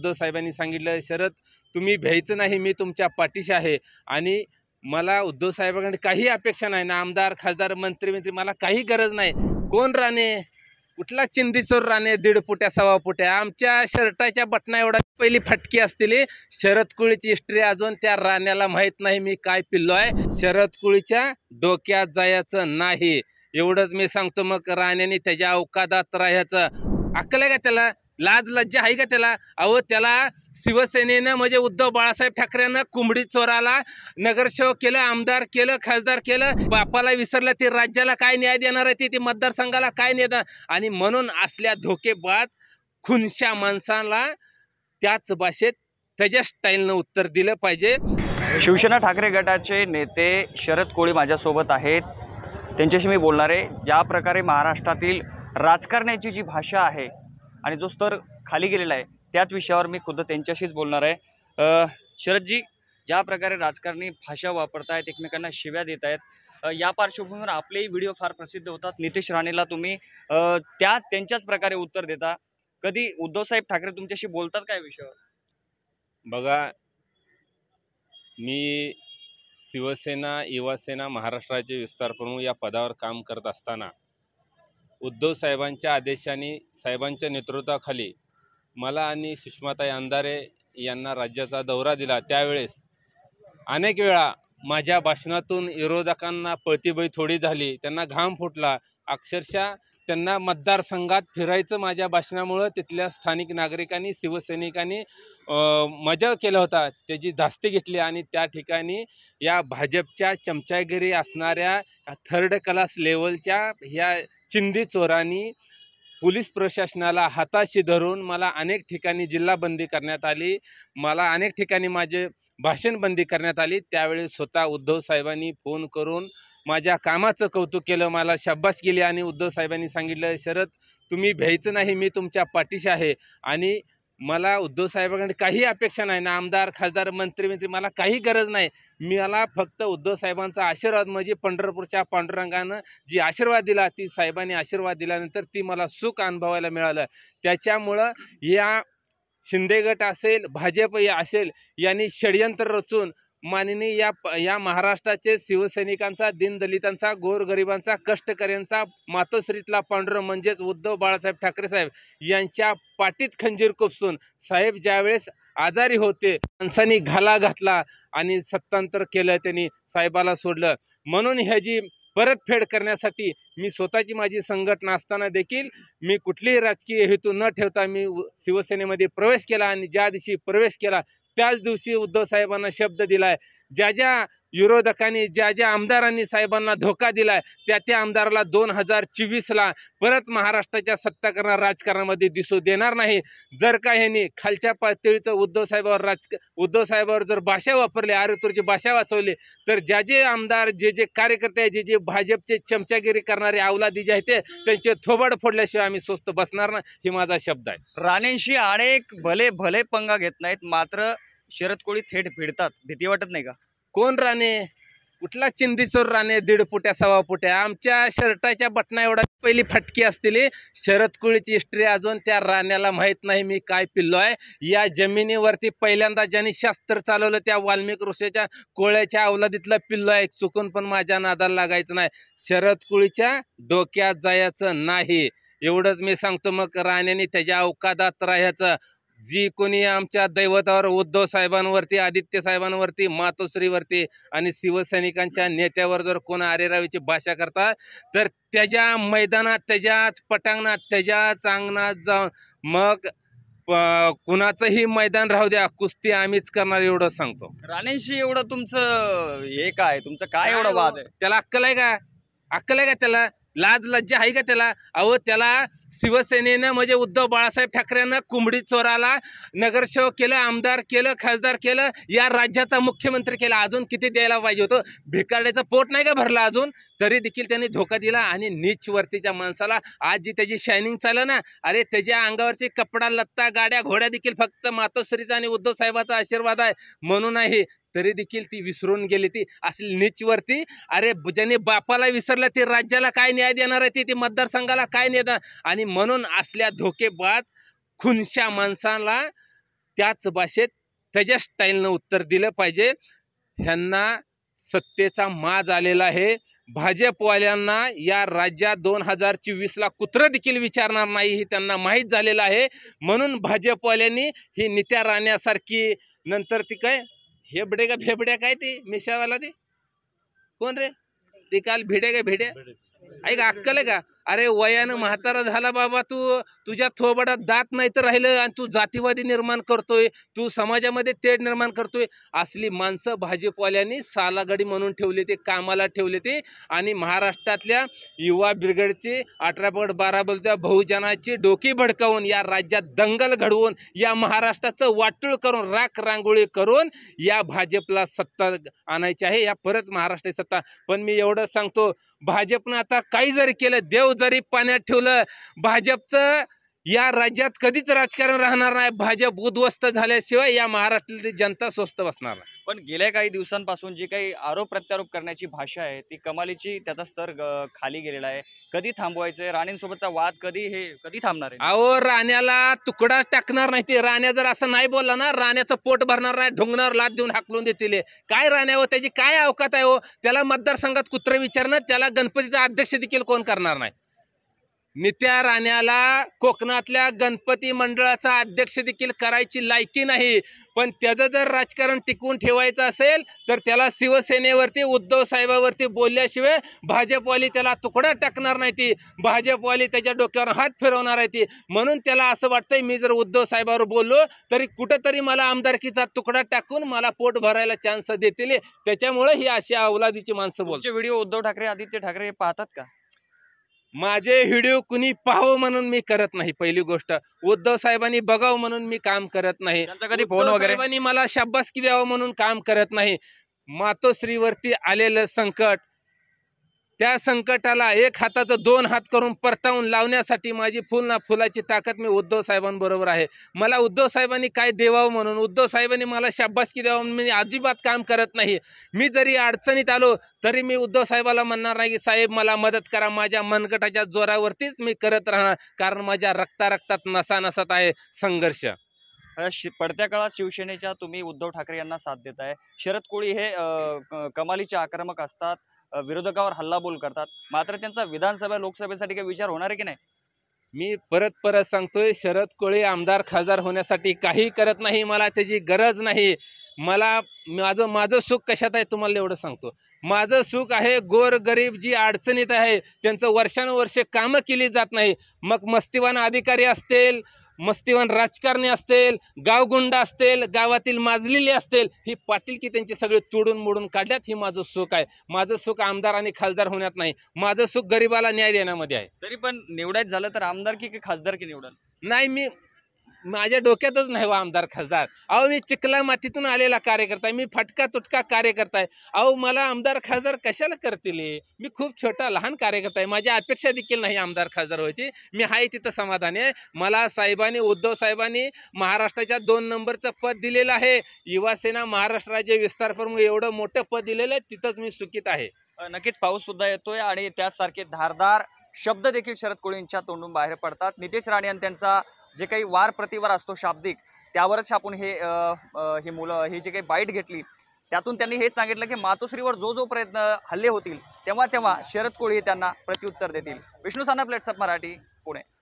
उद्धव साहेबांनी सांगितलं शरद तुम्ही भ्यायचं नाही मी तुमच्या पाठीशी आहे आणि मला उद्धव साहेबांकडे काही अपेक्षा नाही ना आमदार खासदार मंत्री मंत्री मला काही गरज नाही कोण राणे कुठला चिंदीचोर राणे दीड पुट्या सव्वा पुट्या आमच्या शर्टाच्या बटना एवढा पहिली फटकी असतील शरद कुळीची हिस्ट्री अजून त्या राण्याला माहीत नाही मी काय पिल्लो आहे शरद कुळीच्या डोक्यात जायचं नाही एवढंच मी सांगतो मग राण्याने त्याच्या अवकादात राहायचं आकलं का त्याला लाज लज्जा आहे का त्याला अहो त्याला शिवसेनेनं म्हणजे उद्धव बाळासाहेब ठाकरेनं कुंबडी चोराला नगरसेवक केलं आमदार केलं खासदार केलं बापाला विसरलं ते राज्याला काय न्याय देणार आहे ते ते मतदारसंघाला काय देणार आणि म्हणून असल्या धोकेबाज खुनशा माणसाला त्याच भाषेत त्याच्या स्टाईलनं उत्तर दिलं पाहिजे शिवसेना ठाकरे गटाचे नेते शरद कोळी माझ्यासोबत आहेत त्यांच्याशी मी बोलणार आहे ज्या प्रकारे महाराष्ट्रातील राजकारण्याची जी भाषा आहे आणि जो स्तर खाली गेलेला आहे त्याच विषयावर मी खुद्द त्यांच्याशीच बोलणार आहे शरदजी ज्या प्रकारे राजकारणी भाषा वापरतायत एकमेकांना शिव्या देत आहेत या पार्श्वभूमीवर आपलेही व्हिडिओ फार प्रसिद्ध होतात नितेश राणेला तुम्ही त्याच त्यांच्याच प्रकारे उत्तर देता कधी उद्धवसाहेब ठाकरे तुमच्याशी बोलतात काय विषयावर बघा मी शिवसेना युवासेना महाराष्ट्राचे विस्तार प्रमुख या पदावर काम करत असताना उद्धव साहेबांच्या आदेशाने साहेबांच्या नेतृत्वाखाली मला आणि सुषमाताई अंधारे यांना राज्याचा दौरा दिला त्यावेळेस अनेक वेळा माझ्या भाषणातून विरोधकांना पळतीबळी थोडी झाली त्यांना घाम फुटला अक्षरशः त्यांना मतदारसंघात फिरायचं माझ्या भाषणामुळं तिथल्या स्थानिक नागरिकांनी शिवसैनिकांनी मजा केला होता त्याची धास्ती घेतली आणि त्या ठिकाणी या भाजपच्या चमचागिरी असणाऱ्या थर्ड क्लास लेवलच्या ह्या शिंदी चोरांनी पोलीस प्रशासनाला हाताशी धरून मला अनेक ठिकाणी जिल्हा बंदी करण्यात आली मला अनेक ठिकाणी माझे भाषणबंदी करण्यात आली त्यावेळी स्वतः उद्धव साहेबांनी फोन करून माझ्या कामाचं कौतुक केलं मला शाब्बास केली आणि उद्धव साहेबांनी सांगितलं शरद तुम्ही भ्यायचं नाही मी तुमच्या पाठीशी आहे आणि मला उद्धव साहेबांकडे काही अपेक्षा नाही ना आमदार खासदार मंत्री मंत्री मला काही गरज नाही मला फक्त उद्धव साहेबांचा आशीर्वाद म्हणजे पंढरपूरच्या पांडुरंगानं जी आशीर्वाद दिला ती साहेबांनी आशीर्वाद दिल्यानंतर ती मला सुख अनुभवायला मिळालं त्याच्यामुळं या शिंदे गट असेल भाजप असेल यांनी षडयंत्र रचून माननीय या या महाराष्ट्राचे शिवसैनिकांचा दीनदलितांचा गोरगरिबांचा कष्टकऱ्यांचा मातोश्रीतला पांडुर म्हणजेच उद्धव बाळासाहेब ठाकरे साहेब यांच्या पाठीत खंजीर कोपसून साहेब ज्यावेळेस आजारी होते माणसांनी घाला घातला आणि सत्तांतर केलं त्यांनी साहेबाला सोडलं म्हणून ह्याची परतफेड करण्यासाठी मी स्वतःची माझी संघटना असताना देखील मी कुठलीही राजकीय हेतू न ठेवता मी शिवसेनेमध्ये प्रवेश केला आणि ज्या दिवशी प्रवेश केला त्याच दिवशी उद्धव साहेबांना शब्द दिलाय ज्या ज्या विरोधकांनी ज्या ज्या आमदारांनी साहेबांना धोका दिलाय त्या त्या आमदाराला दोन हजार चोवीसला परत महाराष्ट्राच्या सत्ताकरण राजकारणामध्ये दिसू देणार नाही जर का ह्यांनी खालच्या पातळीचं उद्धव साहेबावर राज उद्धव साहेबावर जर भाषा वापरली आरतूरची भाषा वाचवली तर ज्या जे आमदार जे जे कार्यकर्ते जे जे भाजपचे चमचागिरी करणारे अवलादी जे आहेत त्यांचे थोबड फोडल्याशिवाय आम्ही स्वस्त बसणार नाही हे माझा शब्द आहे राणेंशी अनेक भले भले पंगा घेत नाहीत मात्र शरद कोळी थेट भिडतात भीती वाटत नाही का कोण राणे कुठला चिंदीचोर राणे दीड पुट्या सवा पुट्या आमच्या शर्टाच्या बटना एवढा पहिली फटकी असतील शरद कुळीची हिस्ट्री अजून त्या राण्याला माहीत नाही मी काय पिल्लो आहे या जमिनीवरती पहिल्यांदा ज्यांनी शास्त्र चालवलं त्या वाल्मिक ऋषीच्या कोळ्याच्या अवलादीतला पिल्लो आहे चुकून पण माझ्या नादाला लागायचं नाही शरद कुळीच्या डोक्यात जायचं नाही एवढंच मी सांगतो मग राण्याने त्याच्या अवकादात राहायचं जी कोणी आमच्या दैवतावर उद्धव साहेबांवरती आदित्य साहेबांवरती मातोश्रीवरती आणि शिवसैनिकांच्या नेत्यावर जर कोण आरेरावीची भाषा करतात तर त्याच्या मैदानात त्याच्याच पटांगणात त्याच्याच अंगणात जाऊन मग कुणाचंही मैदान राहू द्या कुस्ती आम्हीच करणार एवढं सांगतो राणेशी एवढं तुमचं हे काय तुमचं काय एवढं हो? वाद आहे त्याला अक्कल आहे का अक्कल आहे का त्याला लाज लज्जा आहे का त्याला अहो त्याला शिवसेनेनं म्हणजे उद्धव बाळासाहेब ठाकरेंना कुंबडी चोराला नगरसेवक केलं आमदार केलं खासदार केलं या राज्याचा मुख्यमंत्री केला अजून किती द्यायला पाहिजे होतं भिकारड्याचं पोट नाही का भरला अजून तरी देखील त्यांनी धोका दिला आणि नीचवरतीच्या माणसाला आज जी त्याची शायनिंग चालं ना अरे त्याच्या अंगावरची कपडा लत्ता गाड्या घोड्या देखील फक्त मातोश्रीचा आणि उद्धव साहेबाचा आशीर्वाद आहे म्हणून आहे तरी देखील ती विसरून गेली ती असली नीचवरती अरे ज्यांनी बापाला विसरलं ते राज्याला काय न्याय देणार आहे ती ती मतदारसंघाला काय न्याय आणि आणि म्हणून असल्या धोकेबाज खुनशा माणसाला त्याच भाषेत त्याच्या स्टाईलनं उत्तर दिलं पाहिजे ह्यांना सत्तेचा माज आलेला आहे भाजपवाल्यांना या राज्यात दोन हजार चोवीसला कुत्रं देखील विचारणार नाही हे त्यांना माहीत झालेलं आहे म्हणून भाजपवाल्यांनी ही नित्या राहण्यासारखी नंतर ती काय हेबडे का भेबड्या काय ती मिशावाला ती कोण रे ते काल भिडे का भिड्या ऐक अक्कल आहे का अरे वयानं म्हातारा झाला बाबा तू तुझ्या थोबडात दात नाही तर राहिलं आणि तू जातीवादी निर्माण करतोय तू समाजामध्ये तेढ निर्माण करतोय असली माणसं भाजपवाल्यांनी सालागडी म्हणून ठेवले ते कामाला ठेवले ते आणि महाराष्ट्रातल्या युवा ब्रिगेडचे अठरा पट बारा बोलत्या बहुजनाची डोकी भडकावून या राज्यात दंगल घडवून या महाराष्ट्राचं वाटूळ करून राख रांगोळी करून या भाजपला सत्ता आणायची आहे या परत महाराष्ट्राची सत्ता पण मी एवढं सांगतो भाजपनं आता काही जरी केलं देव जरी पाण्यात ठेवलं भाजपचं या राज्यात कधीच राजकारण राहणार नाही भाजप उद्ध्वस्त झाल्याशिवाय या महाराष्ट्रातली जनता स्वस्त बसणार नाही पण गेल्या काही दिवसांपासून जी काही आरोप प्रत्यारोप करण्याची भाषा आहे ती कमालीची त्याचा स्तर खाली गेलेला आहे कधी थांबवायचंय राणेंसोबतचा वाद कधी हे कधी थांबणार आहे अहो राण्याला तुकडा टाकणार नाही ते राण्या जर असं नाही बोलला ना राण्याचं पोट भरणार नाही ढोंगणावर लाद देऊन हाकलून देतील काय राण्यावर हो? त्याची काय अवकात आहे हो त्याला मतदारसंघात कुत्र विचारणं त्याला गणपतीचा अध्यक्ष देखील कोण करणार नाही नित्या राण्याला कोकणातल्या गणपती मंडळाचा अध्यक्ष देखील करायची लायकी नाही पण त्याचं जर राजकारण टिकवून ठेवायचं असेल तर त्याला शिवसेनेवरती उद्धव साहेबावरती बोलल्याशिवाय भाजपवाली त्याला तुकडा टाकणार नाही ती भाजपवाली त्याच्या डोक्यावर हात फिरवणार आहे ती म्हणून त्याला असं वाटतंय मी जर उद्धव साहेबावर बोललो तरी कुठंतरी मला आमदारकीचा तुकडा टाकून मला पोट भरायला चान्स देतील त्याच्यामुळे ही अशी अवलादीची माणसं बोलते व्हिडिओ उद्धव ठाकरे आदित्य ठाकरे हे पाहतात का माझे व्हिडिओ कुणी पाहो म्हणून मी करत नाही पहिली गोष्ट उद्धव साहेबांनी बघाव म्हणून मी काम करत नाही कधी फोन वगैरे मला शाब्बासकी द्यावं म्हणून काम करत नाही मातोश्रीवरती आलेलं संकट त्या संकटाला एक हाताचं दोन हात करून परतावून लावण्यासाठी माझी फुल ना फुलाची ताकद मी उद्धव साहेबांबरोबर आहे मला उद्धव साहेबांनी काय देवावं म्हणून उद्धव साहेबांनी मला शाबासकी म्हणून मी अजिबात काम करत नाही मी जरी अडचणीत आलो तरी मी उद्धव साहेबाला म्हणणार नाही की साहेब मला मदत करा माझ्या मनगटाच्या जोरावरतीच मी करत राहणार कारण माझ्या रक्ता रक्तात नसा नसत आहे संघर्ष पडत्या काळात शिवसेनेच्या तुम्ही उद्धव ठाकरे यांना साथ देत आहे शरद कोळी हे कमालीचे आक्रमक असतात विरोधकावर हल्लाबोल करतात मात्र त्यांचा विधानसभा लोकसभेसाठी काही विचार होणार आहे की नाही मी परत परत सांगतोय शरद कोळी आमदार खासदार होण्यासाठी काही करत नाही मला त्याची गरज नाही मला माझं माझं सुख कशात आहे तुम्हाला एवढं सांगतो माझं सुख आहे गोर गरीब जी अडचणीत आहे त्यांचं वर्षानुवर्षे कामं केली जात नाही मग मस्तिवान अधिकारी असतील मस्तीवान राजकारणी असतील गावगुंड असतील गावातील माजलेले असतील ही पाटील की त्यांची सगळे तोडून मोडून काढल्यात हे माझं सुख आहे माझं सुख आमदार आणि खासदार होण्यात नाही माझं सुख गरिबाला न्याय देण्यामध्ये आहे तरी पण निवडायचं झालं तर आमदार की खासदार की निवडाल नाही मी माझ्या डोक्यातच नाही वा हो आमदार खासदार अहो मी चिखला मातीतून आलेला कार्यकर्ता मी फटका तुटका कार्यकर्ता आहे अहो मला आमदार खासदार कशाला करतील मी खूप छोटा लहान कार्यकर्ता आहे माझी अपेक्षा देखील नाही आमदार खासदार व्हायची मी हाय तिथं समाधानी आहे मला साहेबांनी उद्धव साहेबांनी महाराष्ट्राच्या दोन नंबरचं पद दिलेलं आहे युवासेना महाराष्ट्र राज्य विस्तार प्रमुख एवढं मोठं पद दिलेलं आहे तिथंच मी सुखीत आहे नक्कीच पाऊस सुद्धा येतोय आणि त्यासारखे धारदार शब्द देखील शरद कोळींच्या तोंडून बाहेर पडतात नितेश राणे यांनी त्यांचा जे काही वार प्रतिवार असतो शाब्दिक त्यावरच आपण हे ही मुलं ही जी काही बाईट घेतली त्यातून त्यांनी हे सांगितलं की मातोश्रीवर जो जो प्रयत्न हल्ले होतील तेव्हा तेव्हा शरद कोळी त्यांना प्रत्युत्तर देतील विष्णू साना प्लेट्सअप मराठी पुणे